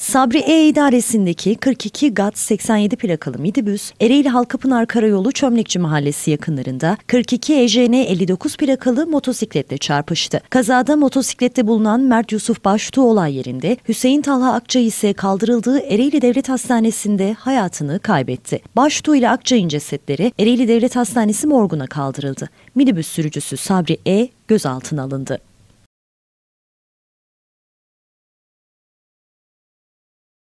Sabri E idaresindeki 42 GAT 87 plakalı midibüs Ereğli Halkapınar Karayolu Çömlekçi Mahallesi yakınlarında 42 EJN 59 plakalı motosikletle çarpıştı. Kazada motosiklette bulunan Mert Yusuf Baştu olay yerinde, Hüseyin Talha Akça ise kaldırıldığı Ereğli Devlet Hastanesi'nde hayatını kaybetti. Baştu ile Akçay'ın cesetleri Ereğli Devlet Hastanesi morguna kaldırıldı. Minibüs sürücüsü Sabri E gözaltına alındı.